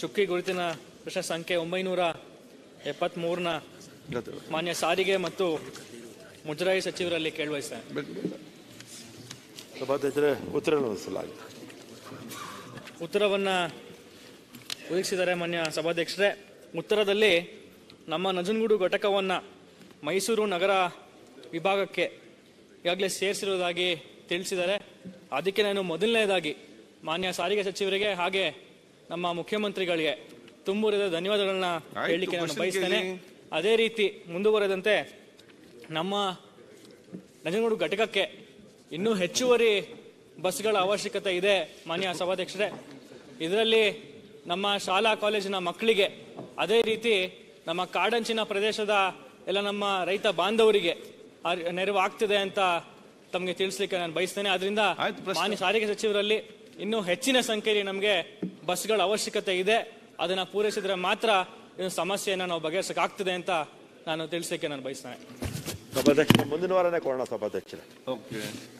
ಚುಕ್ಕಿ ಗುರುತಿನ ಪ್ರಶ್ನೆ ಸಂಖ್ಯೆ ಒಂಬೈನೂರ ಎಪ್ಪತ್ಮೂರನ ಮಾನ್ಯ ಸಾರಿಗೆ ಮತ್ತು ಮುಜರಾಯಿ ಸಚಿವರಲ್ಲಿ ಕೇಳುವಹಿಸ್ತಾರೆ ಉತ್ತರ ಉತ್ತರವನ್ನು ಒದಗಿಸಿದ್ದಾರೆ ಮಾನ್ಯ ಸಭಾಧ್ಯಕ್ಷರೇ ಉತ್ತರದಲ್ಲಿ ನಮ್ಮ ನಂಜನಗೂಡು ಘಟಕವನ್ನು ಮೈಸೂರು ನಗರ ವಿಭಾಗಕ್ಕೆ ಈಗಾಗಲೇ ಸೇರಿಸಿರುವುದಾಗಿ ತಿಳಿಸಿದ್ದಾರೆ ಅದಕ್ಕೆ ನಾನು ಮೊದಲನೇದಾಗಿ ಮಾನ್ಯ ಸಾರಿಗೆ ಸಚಿವರಿಗೆ ಹಾಗೆ ನಮ್ಮ ಮುಖ್ಯಮಂತ್ರಿಗಳಿಗೆ ತುಂಬುರಿದ ಧನ್ಯವಾದಗಳನ್ನ ಹೇಳಲಿಕ್ಕೆ ನಾನು ಬಯಸ್ತೇನೆ ಅದೇ ರೀತಿ ಮುಂದುವರೆದಂತೆ ನಮ್ಮ ನಂಜನಗೂಡು ಘಟಕಕ್ಕೆ ಇನ್ನೂ ಹೆಚ್ಚುವರಿ ಬಸ್ಗಳ ಅವಶ್ಯಕತೆ ಇದೆ ಮಾನ್ಯ ಸಭಾಧ್ಯಕ್ಷರೇ ಇದರಲ್ಲಿ ನಮ್ಮ ಶಾಲಾ ಕಾಲೇಜಿನ ಮಕ್ಕಳಿಗೆ ಅದೇ ರೀತಿ ನಮ್ಮ ಕಾಡಂಚಿನ ಪ್ರದೇಶದ ಎಲ್ಲ ನಮ್ಮ ರೈತ ಬಾಂಧವರಿಗೆ ಆಗ್ತಿದೆ ಅಂತ ತಮಗೆ ತಿಳಿಸ್ಲಿಕ್ಕೆ ನಾನು ಬಯಸ್ತೇನೆ ಅದರಿಂದ ಮಾನ್ಯ ಸಾರಿಗೆ ಸಚಿವರಲ್ಲಿ ಇನ್ನೂ ಹೆಚ್ಚಿನ ಸಂಖ್ಯೆಯಲ್ಲಿ ನಮಗೆ ಬಸ್ಗಳ ಅವಶ್ಯಕತೆ ಇದೆ ಅದನ್ನು ಪೂರೈಸಿದರೆ ಮಾತ್ರ ಸಮಸ್ಯೆಯನ್ನು ನಾವು ಆಗ್ತದೆ ಅಂತ ನಾನು ತಿಳಿಸಲಿಕ್ಕೆ ನಾನು ಬಯಸ್ತೇನೆ ಸಭಾಧ್ಯಕ್ಷ ಮುಂದಿನ ವಾರನೇ ಕೊಡೋಣ ಸಭಾಧ್ಯಕ್ಷರೇ ಓಕೆ